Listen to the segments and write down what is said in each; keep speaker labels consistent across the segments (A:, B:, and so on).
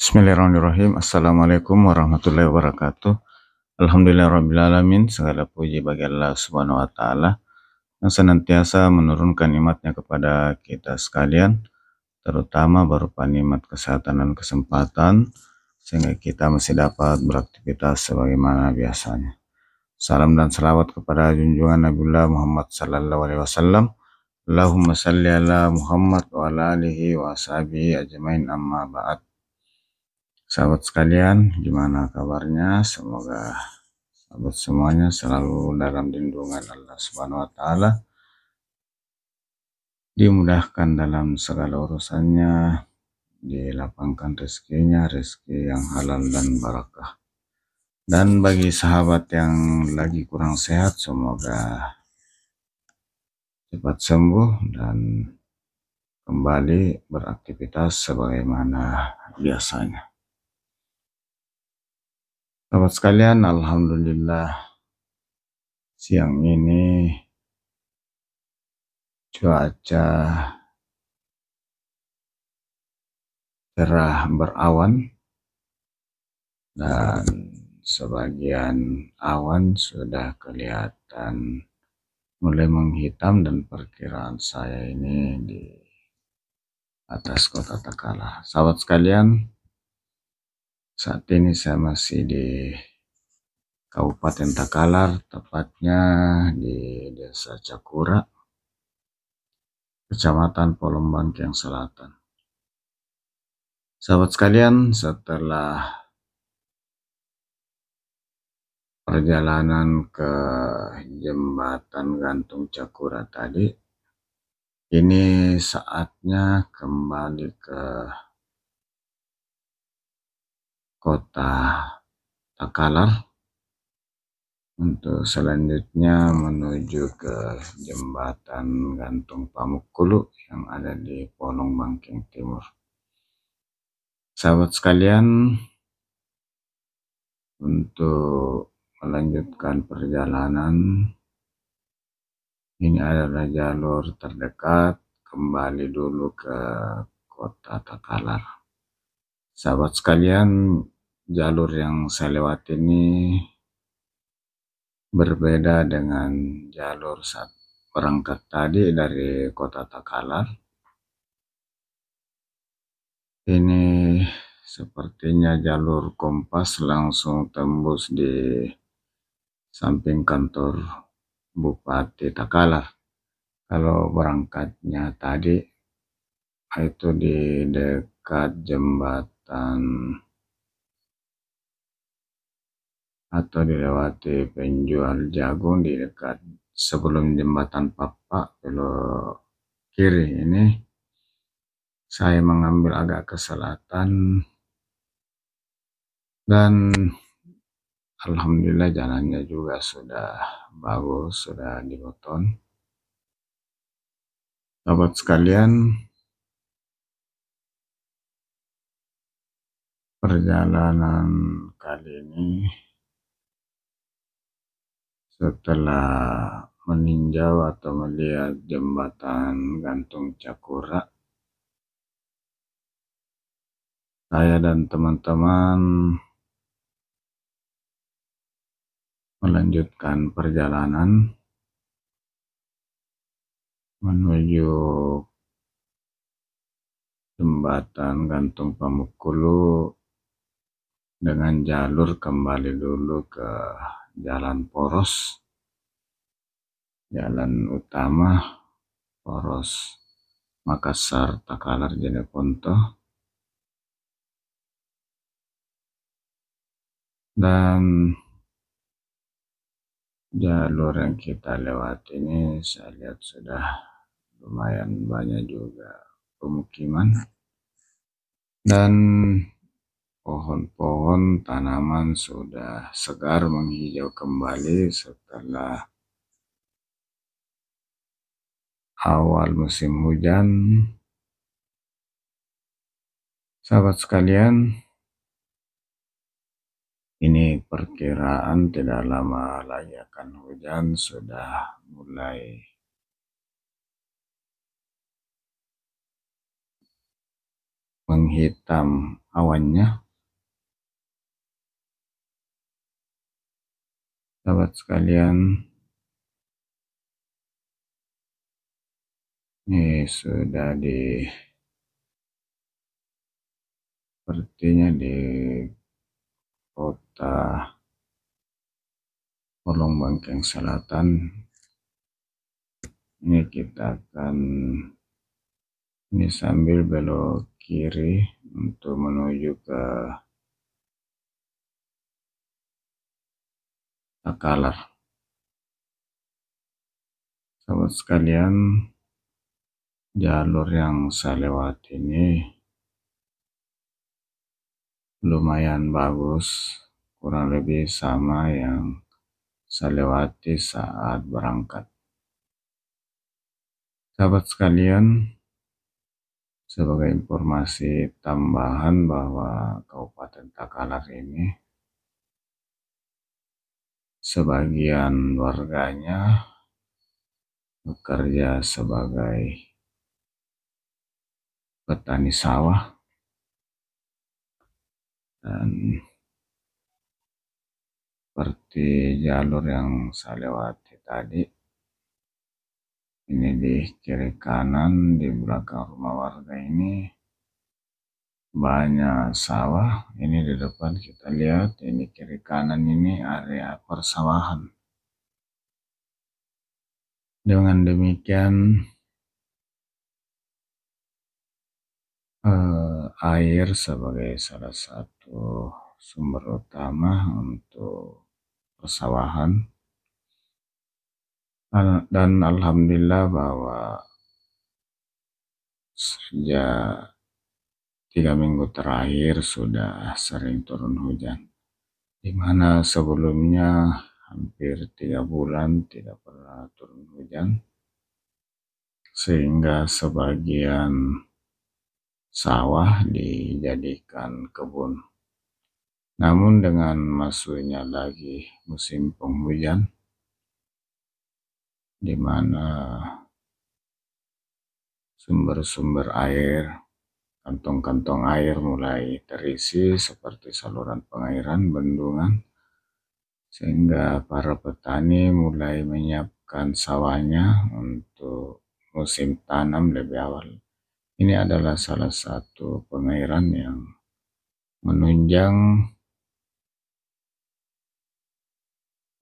A: Bismillahirrahmanirrahim. Assalamualaikum warahmatullahi wabarakatuh. Alhamdulillahirrahmanirrahim. Segala puji bagi Allah subhanahu wa ta'ala yang senantiasa menurunkan nikmatnya kepada kita sekalian, terutama berupa nikmat kesehatan dan kesempatan, sehingga kita masih dapat beraktivitas sebagaimana biasanya. Salam dan selawat kepada junjungan Nabiullah Muhammad sallallahu alaihi wasallam. Allahumma salli ala Muhammad wa ala alihi wa ajmain amma ba'd. Sahabat sekalian, gimana kabarnya? Semoga sahabat semuanya selalu dalam lindungan Allah Subhanahu wa taala. Dimudahkan dalam segala urusannya, dilapangkan rezekinya, rezeki yang halal dan barakah. Dan bagi sahabat yang lagi kurang sehat, semoga cepat sembuh dan kembali beraktivitas sebagaimana biasanya. Sahabat sekalian, Alhamdulillah siang ini cuaca cerah berawan dan sebagian awan sudah kelihatan mulai menghitam dan perkiraan saya ini di atas kota Takala. Sahabat sekalian, saat ini saya masih di Kabupaten Takalar, tepatnya di Desa Cakura, Kecamatan Polombang yang Selatan. Sahabat sekalian, setelah perjalanan ke jembatan gantung Cakura tadi, ini saatnya kembali ke kota Takalar untuk selanjutnya menuju ke jembatan gantung Pamukulu yang ada di Polong Bangking Timur sahabat sekalian untuk melanjutkan perjalanan ini adalah jalur terdekat kembali dulu ke kota Takalar Sahabat sekalian, jalur yang saya lewati ini berbeda dengan jalur saat berangkat tadi dari kota Takalar. Ini sepertinya jalur kompas langsung tembus di samping kantor Bupati Takalar. Kalau berangkatnya tadi itu di dekat jembatan atau dilewati penjual jagung di dekat sebelum jembatan Papa belok kiri ini saya mengambil agak ke selatan dan Alhamdulillah jalannya juga sudah bagus sudah dibotton sahabat sekalian perjalanan kali ini setelah meninjau atau melihat jembatan gantung Cakura saya dan teman-teman melanjutkan perjalanan menuju jembatan gantung Pamukulu dengan jalur kembali dulu ke jalan poros jalan utama poros Makassar Takalar Jeneponto dan jalur yang kita lewati ini saya lihat sudah lumayan banyak juga pemukiman dan pohon-pohon tanaman sudah segar menghijau kembali setelah awal musim hujan. Sahabat sekalian, ini perkiraan tidak lama lagi akan hujan sudah mulai menghitam awannya. sahabat sekalian ini sudah di sepertinya di kota Kolong Bangkeng Selatan ini kita akan ini sambil belok kiri untuk menuju ke kalah. Uh, Sahabat sekalian, jalur yang saya lewati ini lumayan bagus, kurang lebih sama yang saya lewati saat berangkat. Sahabat sekalian, sebagai informasi tambahan bahwa Kabupaten Takalar ini sebagian warganya bekerja sebagai petani sawah dan seperti jalur yang saya lewati tadi ini di kiri kanan di belakang rumah warga ini banyak sawah ini di depan kita lihat ini kiri kanan ini area persawahan dengan demikian eh, air sebagai salah satu sumber utama untuk persawahan dan alhamdulillah bahwa sejak Tiga minggu terakhir sudah sering turun hujan, di mana sebelumnya hampir tiga bulan tidak pernah turun hujan, sehingga sebagian sawah dijadikan kebun. Namun dengan masuknya lagi musim penghujan, di mana sumber-sumber air Kantong-kantong air mulai terisi seperti saluran pengairan bendungan sehingga para petani mulai menyiapkan sawahnya untuk musim tanam lebih awal. Ini adalah salah satu pengairan yang menunjang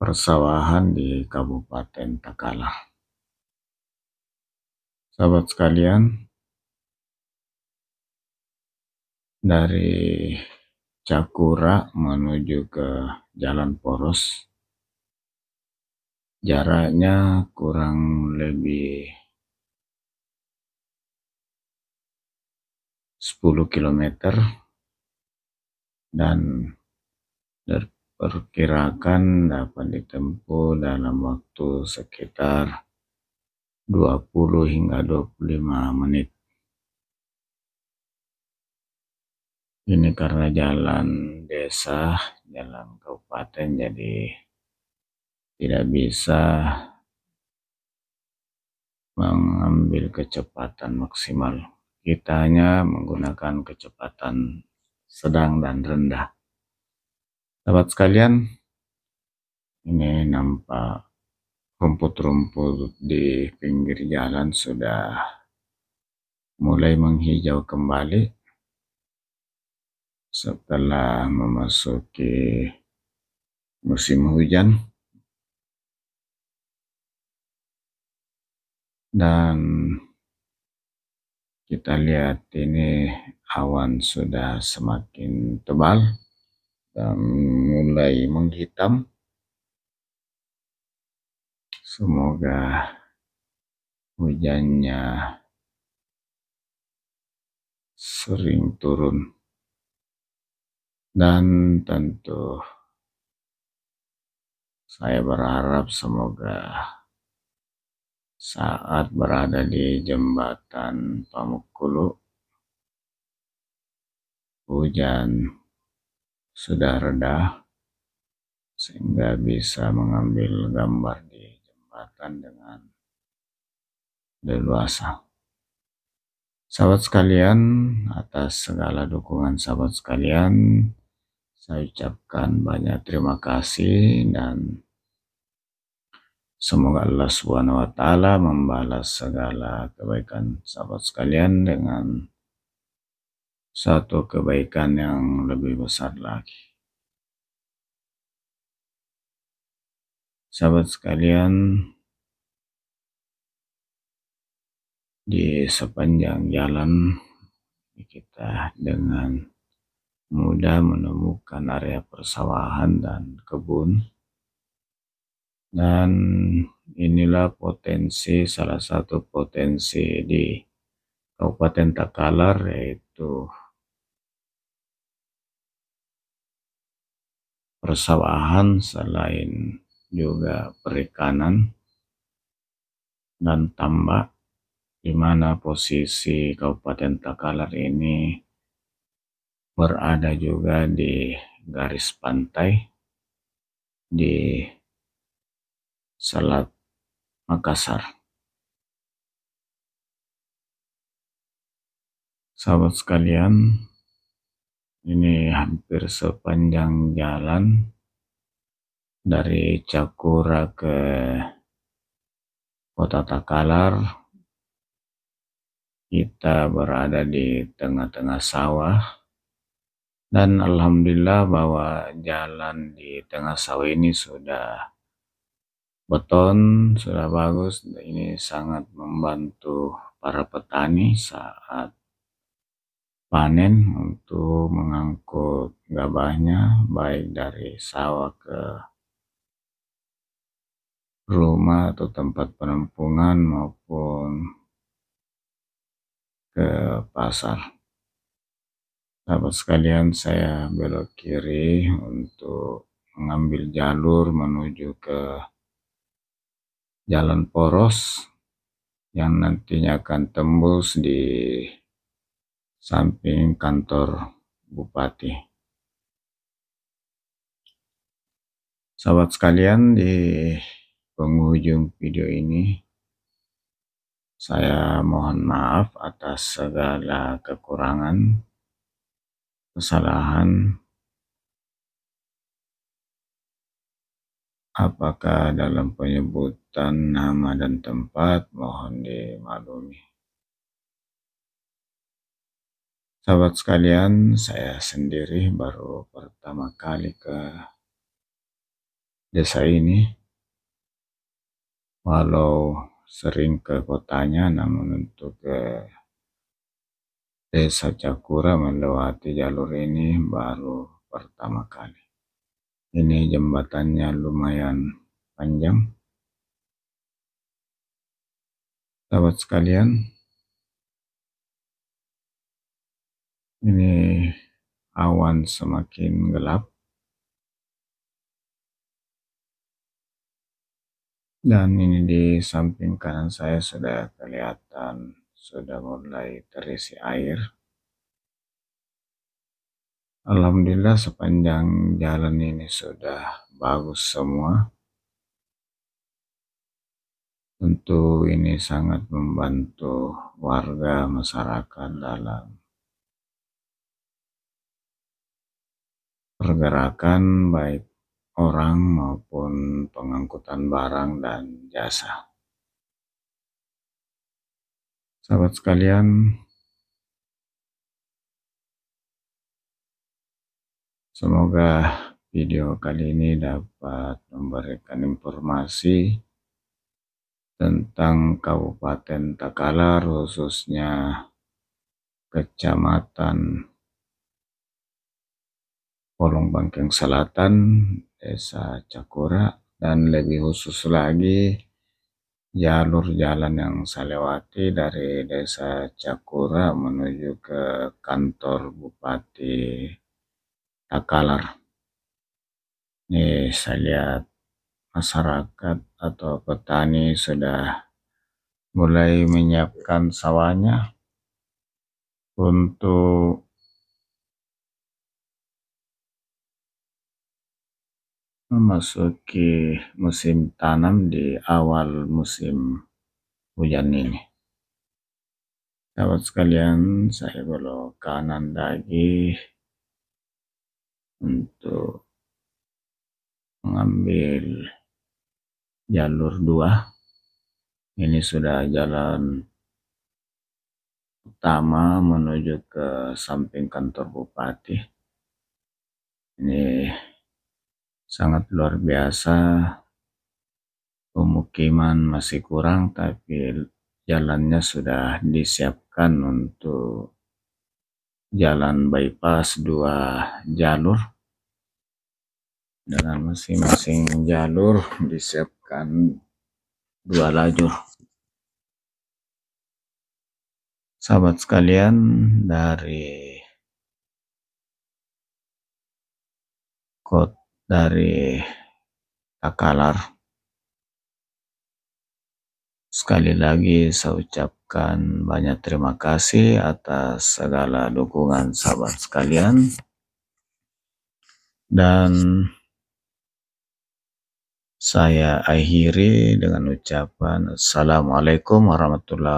A: persawahan di Kabupaten Takala. Sahabat sekalian, dari Cakura menuju ke Jalan Poros. Jaraknya kurang lebih 10 km dan diperkirakan dapat ditempuh dalam waktu sekitar 20 hingga 25 menit. ini karena jalan desa jalan kabupaten jadi tidak bisa mengambil kecepatan maksimal kita hanya menggunakan kecepatan sedang dan rendah sahabat sekalian ini nampak rumput-rumput di pinggir jalan sudah mulai menghijau kembali setelah memasuki musim hujan dan kita lihat ini awan sudah semakin tebal dan mulai menghitam semoga hujannya sering turun dan tentu saya berharap semoga saat berada di jembatan Pamukulu hujan sudah reda sehingga bisa mengambil gambar di jembatan dengan leluasa. Sahabat sekalian, atas segala dukungan sahabat sekalian, saya ucapkan banyak terima kasih dan semoga Allah Subhanahu wa taala membalas segala kebaikan sahabat sekalian dengan satu kebaikan yang lebih besar lagi. Sahabat sekalian, di sepanjang jalan kita dengan mudah menemukan area persawahan dan kebun. Dan inilah potensi salah satu potensi di Kabupaten Takalar yaitu persawahan selain juga perikanan dan tambak di mana posisi Kabupaten Takalar ini berada juga di garis pantai di Selat Makassar. Sahabat sekalian, ini hampir sepanjang jalan dari Cakura ke Kota Takalar. Kita berada di tengah-tengah sawah dan alhamdulillah bahwa jalan di tengah sawah ini sudah beton, sudah bagus. Ini sangat membantu para petani saat panen untuk mengangkut gabahnya baik dari sawah ke rumah atau tempat penampungan maupun ke pasar. Sahabat sekalian, saya belok kiri untuk mengambil jalur menuju ke jalan poros yang nantinya akan tembus di samping kantor bupati. Sahabat sekalian, di penghujung video ini saya mohon maaf atas segala kekurangan kesalahan apakah dalam penyebutan nama dan tempat mohon dimaklumi Sahabat sekalian, saya sendiri baru pertama kali ke desa ini. Walau sering ke kotanya, namun untuk ke eh, Desa Cakura melewati jalur ini baru pertama kali. Ini jembatannya lumayan panjang. Sahabat sekalian, ini awan semakin gelap. Dan ini di samping kanan saya sudah kelihatan sudah mulai terisi air. Alhamdulillah sepanjang jalan ini sudah bagus semua. Tentu ini sangat membantu warga masyarakat dalam pergerakan baik orang maupun pengangkutan barang dan jasa sahabat sekalian semoga video kali ini dapat memberikan informasi tentang Kabupaten Takalar khususnya Kecamatan Polong Bangkeng Selatan, Desa Cakura, dan lebih khusus lagi jalur jalan yang saya lewati dari desa Cakura menuju ke kantor Bupati Takalar. Nih, saya lihat masyarakat atau petani sudah mulai menyiapkan sawahnya untuk memasuki musim tanam di awal musim hujan ini. Sahabat sekalian, saya belok kanan lagi untuk mengambil jalur dua. Ini sudah jalan utama menuju ke samping kantor bupati. Ini sangat luar biasa pemukiman masih kurang tapi jalannya sudah disiapkan untuk jalan bypass dua jalur dalam masing-masing jalur disiapkan dua lajur sahabat sekalian dari kota dari Takalar. Sekali lagi saya ucapkan banyak terima kasih atas segala dukungan sahabat sekalian. Dan saya akhiri dengan ucapan Assalamualaikum warahmatullahi